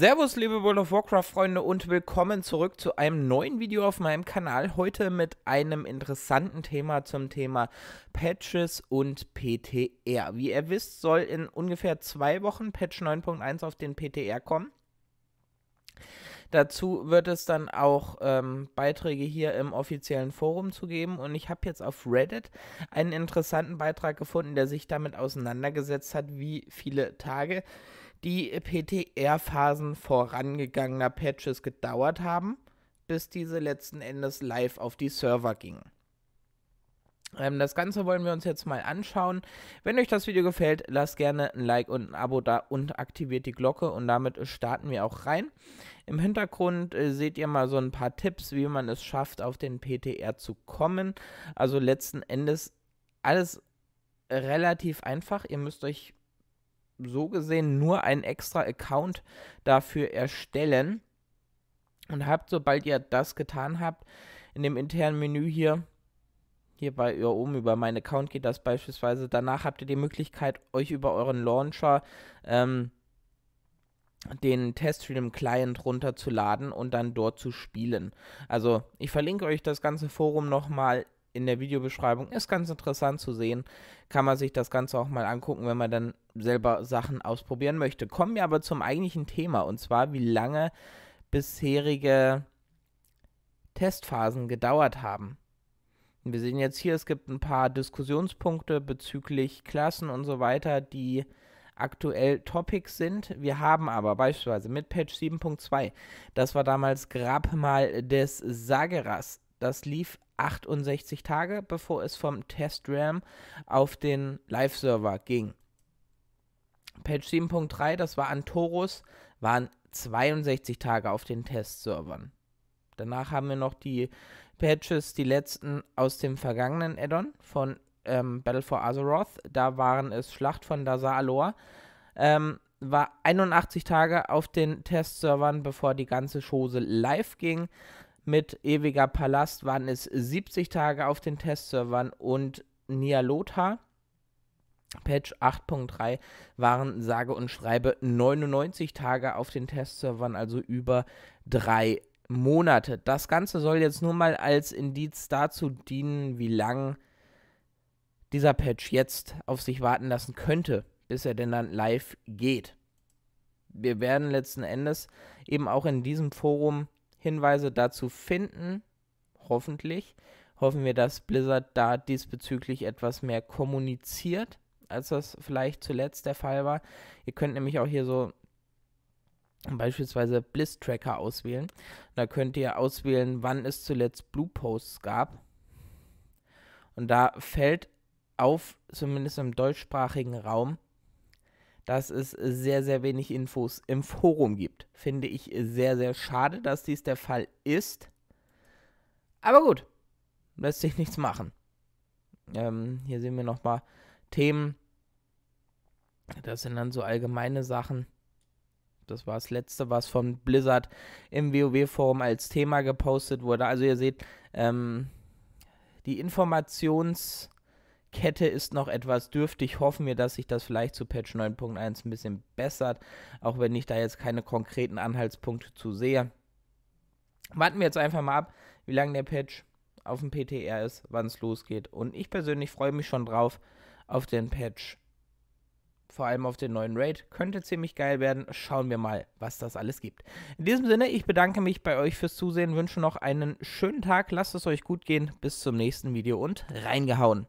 Servus, liebe World of Warcraft-Freunde und willkommen zurück zu einem neuen Video auf meinem Kanal. Heute mit einem interessanten Thema zum Thema Patches und PTR. Wie ihr wisst, soll in ungefähr zwei Wochen Patch 9.1 auf den PTR kommen. Dazu wird es dann auch ähm, Beiträge hier im offiziellen Forum zu geben. Und ich habe jetzt auf Reddit einen interessanten Beitrag gefunden, der sich damit auseinandergesetzt hat, wie viele Tage die PTR-Phasen vorangegangener Patches gedauert haben, bis diese letzten Endes live auf die Server gingen. Ähm, das Ganze wollen wir uns jetzt mal anschauen. Wenn euch das Video gefällt, lasst gerne ein Like und ein Abo da und aktiviert die Glocke und damit starten wir auch rein. Im Hintergrund äh, seht ihr mal so ein paar Tipps, wie man es schafft, auf den PTR zu kommen. Also letzten Endes alles relativ einfach. Ihr müsst euch so gesehen nur einen extra Account dafür erstellen und habt, sobald ihr das getan habt, in dem internen Menü hier, hier bei oben über meinen Account geht das beispielsweise, danach habt ihr die Möglichkeit, euch über euren Launcher ähm, den Teststream Client runterzuladen und dann dort zu spielen. Also ich verlinke euch das ganze Forum nochmal in der Videobeschreibung. Ist ganz interessant zu sehen. Kann man sich das Ganze auch mal angucken, wenn man dann selber Sachen ausprobieren möchte. Kommen wir aber zum eigentlichen Thema und zwar, wie lange bisherige Testphasen gedauert haben. Wir sehen jetzt hier, es gibt ein paar Diskussionspunkte bezüglich Klassen und so weiter, die aktuell Topics sind. Wir haben aber beispielsweise mit Patch 7.2, das war damals Grabmal des Sageras. Das lief 68 Tage, bevor es vom Test-Ram auf den Live-Server ging. Patch 7.3, das war Antorus, waren 62 Tage auf den Testservern. Danach haben wir noch die Patches, die letzten aus dem vergangenen Addon von ähm, Battle for Azeroth. Da waren es Schlacht von Dazar Alor. Ähm, war 81 Tage auf den Testservern, bevor die ganze Chose live ging. Mit Ewiger Palast waren es 70 Tage auf den Testservern und Nialota Patch 8.3 waren sage und schreibe 99 Tage auf den Testservern, also über drei Monate. Das Ganze soll jetzt nur mal als Indiz dazu dienen, wie lang dieser Patch jetzt auf sich warten lassen könnte, bis er denn dann live geht. Wir werden letzten Endes eben auch in diesem Forum Hinweise dazu finden, hoffentlich. Hoffen wir, dass Blizzard da diesbezüglich etwas mehr kommuniziert als das vielleicht zuletzt der Fall war. Ihr könnt nämlich auch hier so beispielsweise Bliss-Tracker auswählen. Da könnt ihr auswählen, wann es zuletzt Blue Posts gab. Und da fällt auf, zumindest im deutschsprachigen Raum, dass es sehr, sehr wenig Infos im Forum gibt. Finde ich sehr, sehr schade, dass dies der Fall ist. Aber gut, lässt sich nichts machen. Ähm, hier sehen wir nochmal Themen, das sind dann so allgemeine Sachen. Das war das letzte, was von Blizzard im WoW-Forum als Thema gepostet wurde. Also ihr seht, ähm, die Informationskette ist noch etwas dürftig. Hoffen wir, dass sich das vielleicht zu Patch 9.1 ein bisschen bessert, auch wenn ich da jetzt keine konkreten Anhaltspunkte zu sehe. Warten wir jetzt einfach mal ab, wie lange der Patch auf dem PTR ist, wann es losgeht. Und ich persönlich freue mich schon drauf auf den Patch 9.1 vor allem auf den neuen Raid. Könnte ziemlich geil werden. Schauen wir mal, was das alles gibt. In diesem Sinne, ich bedanke mich bei euch fürs Zusehen, wünsche noch einen schönen Tag, lasst es euch gut gehen, bis zum nächsten Video und reingehauen.